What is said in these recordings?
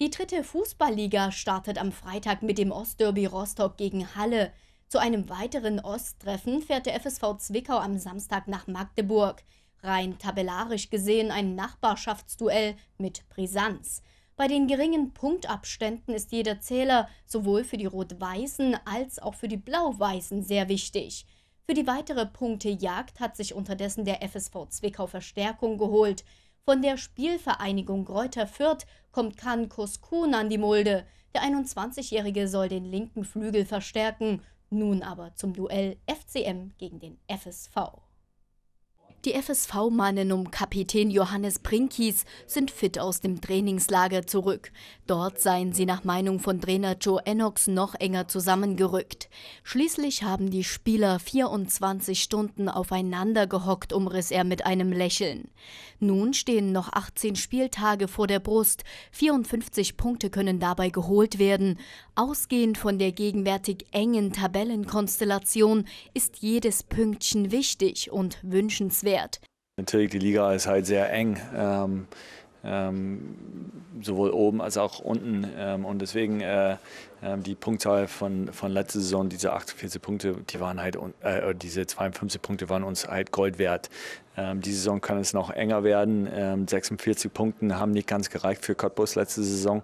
Die dritte Fußballliga startet am Freitag mit dem Ostderby Rostock gegen Halle. Zu einem weiteren Osttreffen fährt der FSV Zwickau am Samstag nach Magdeburg. Rein tabellarisch gesehen ein Nachbarschaftsduell mit Brisanz. Bei den geringen Punktabständen ist jeder Zähler sowohl für die Rot-Weißen als auch für die Blau-Weißen sehr wichtig. Für die weitere Punktejagd hat sich unterdessen der FSV Zwickau Verstärkung geholt. Von der Spielvereinigung Greuther Fürth kommt Kan Koskun an die Mulde. Der 21-Jährige soll den linken Flügel verstärken. Nun aber zum Duell FCM gegen den FSV. Die FSV-Mannen um Kapitän Johannes Brinkies sind fit aus dem Trainingslager zurück. Dort seien sie nach Meinung von Trainer Joe Ennox noch enger zusammengerückt. Schließlich haben die Spieler 24 Stunden aufeinander gehockt, umriss er mit einem Lächeln. Nun stehen noch 18 Spieltage vor der Brust. 54 Punkte können dabei geholt werden. Ausgehend von der gegenwärtig engen Tabellenkonstellation ist jedes Pünktchen wichtig und wünschenswert wert. Natürlich, die Liga ist halt sehr eng. Ähm, ähm, sowohl oben als auch unten. Ähm, und deswegen äh, ähm, die Punktzahl von, von letzter Saison, diese 48 Punkte, die waren halt, äh, diese 52 Punkte waren uns halt Gold wert. Ähm, diese Saison kann es noch enger werden. 46 ähm, Punkte haben nicht ganz gereicht für Cottbus letzte Saison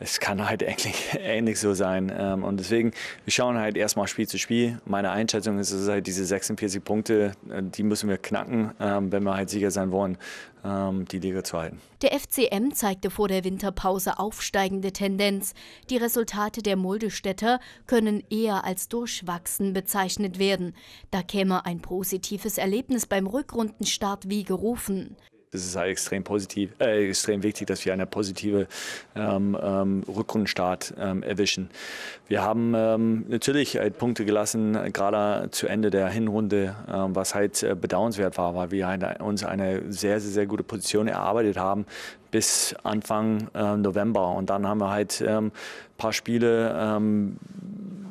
es kann halt ähnlich, ähnlich so sein. Ähm, und deswegen, wir schauen halt erstmal Spiel zu Spiel. Meine Einschätzung ist, es ist halt diese 46 Punkte, äh, die müssen wir knacken, ähm, wenn wir halt sicher sein wollen, ähm, die Liga zu halten. Der FCM zeigte vor der Winterpause aufsteigende Tendenz. Die Resultate der Muldestädter können eher als durchwachsen bezeichnet werden. Da käme ein positives Erlebnis beim Rückrundenstart wie gerufen es ist halt extrem positiv, äh, extrem wichtig, dass wir eine positive ähm, ähm, Rückrundenstart ähm, erwischen. Wir haben ähm, natürlich halt Punkte gelassen, gerade zu Ende der Hinrunde, ähm, was halt äh, bedauernswert war, weil wir halt uns eine sehr, sehr, sehr gute Position erarbeitet haben bis Anfang äh, November. Und dann haben wir halt ein ähm, paar Spiele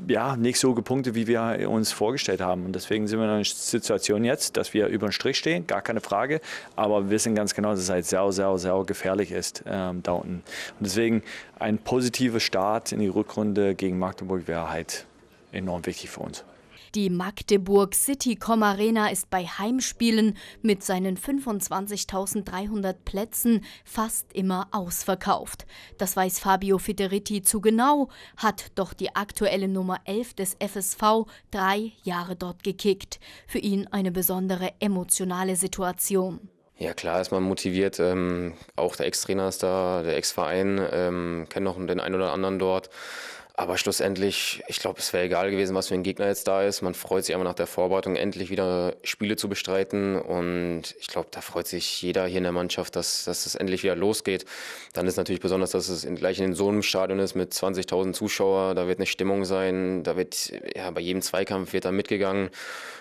ja, nicht so gepunktet, wie wir uns vorgestellt haben. Und deswegen sind wir in einer Situation jetzt, dass wir über den Strich stehen, gar keine Frage. Aber wir wissen ganz genau, dass es halt sehr, sehr, sehr gefährlich ist ähm, da unten. Und deswegen ein positiver Start in die Rückrunde gegen Magdeburg wäre halt enorm wichtig für uns. Die Magdeburg City Com Arena ist bei Heimspielen mit seinen 25.300 Plätzen fast immer ausverkauft. Das weiß Fabio Federitti zu genau, hat doch die aktuelle Nummer 11 des FSV drei Jahre dort gekickt. Für ihn eine besondere emotionale Situation. Ja klar, ist man motiviert. Ähm, auch der Ex-Trainer ist da, der Ex-Verein, ähm, kennt noch den einen oder anderen dort. Aber schlussendlich, ich glaube, es wäre egal gewesen, was für ein Gegner jetzt da ist. Man freut sich einfach nach der Vorbereitung endlich wieder Spiele zu bestreiten. Und ich glaube, da freut sich jeder hier in der Mannschaft, dass, dass das endlich wieder losgeht. Dann ist natürlich besonders, dass es in, gleich in so einem Stadion ist mit 20.000 Zuschauern. Da wird eine Stimmung sein. Da wird, ja, bei jedem Zweikampf wird da mitgegangen.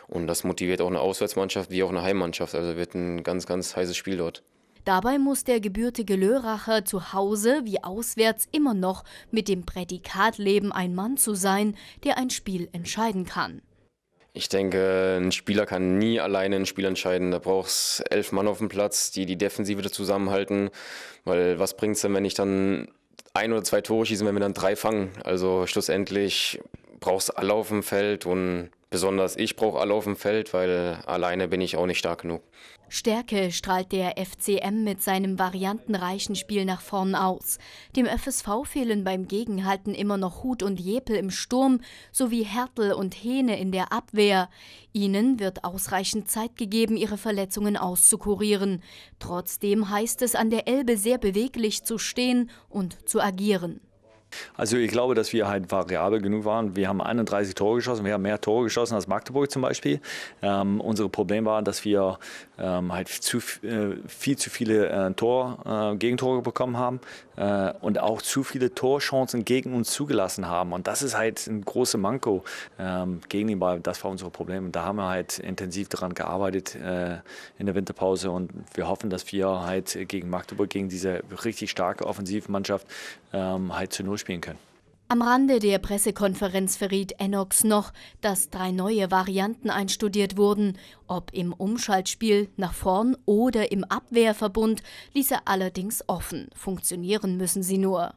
Und das motiviert auch eine Auswärtsmannschaft wie auch eine Heimmannschaft. Also wird ein ganz, ganz heißes Spiel dort. Dabei muss der gebürtige Löracher zu Hause wie auswärts immer noch mit dem Prädikat leben, ein Mann zu sein, der ein Spiel entscheiden kann. Ich denke, ein Spieler kann nie alleine ein Spiel entscheiden. Da braucht es elf Mann auf dem Platz, die die Defensive zusammenhalten. Weil was bringt es denn, wenn ich dann ein oder zwei Tore schieße, wenn wir dann drei fangen? Also schlussendlich brauchst du alle auf dem Feld und Besonders ich brauche alle auf dem Feld, weil alleine bin ich auch nicht stark genug. Stärke strahlt der FCM mit seinem variantenreichen Spiel nach vorn aus. Dem FSV fehlen beim Gegenhalten immer noch Hut und Jepel im Sturm sowie Hertel und Hähne in der Abwehr. Ihnen wird ausreichend Zeit gegeben, ihre Verletzungen auszukurieren. Trotzdem heißt es an der Elbe sehr beweglich zu stehen und zu agieren. Also ich glaube, dass wir halt variabel genug waren. Wir haben 31 Tore geschossen, wir haben mehr Tore geschossen als Magdeburg zum Beispiel. Ähm, unser Problem war, dass wir ähm, halt zu, äh, viel zu viele äh, Tor, äh, Gegentore bekommen haben. Äh, und auch zu viele Torchancen gegen uns zugelassen haben. Und das ist halt ein großes Manko ähm, gegen den Ball. Das war unser Problem. Und da haben wir halt intensiv daran gearbeitet äh, in der Winterpause. Und wir hoffen, dass wir halt gegen Magdeburg, gegen diese richtig starke Offensivmannschaft, ähm, halt zu Null spielen können. Am Rande der Pressekonferenz verriet Enox noch, dass drei neue Varianten einstudiert wurden. Ob im Umschaltspiel nach vorn oder im Abwehrverbund, ließ er allerdings offen. Funktionieren müssen sie nur.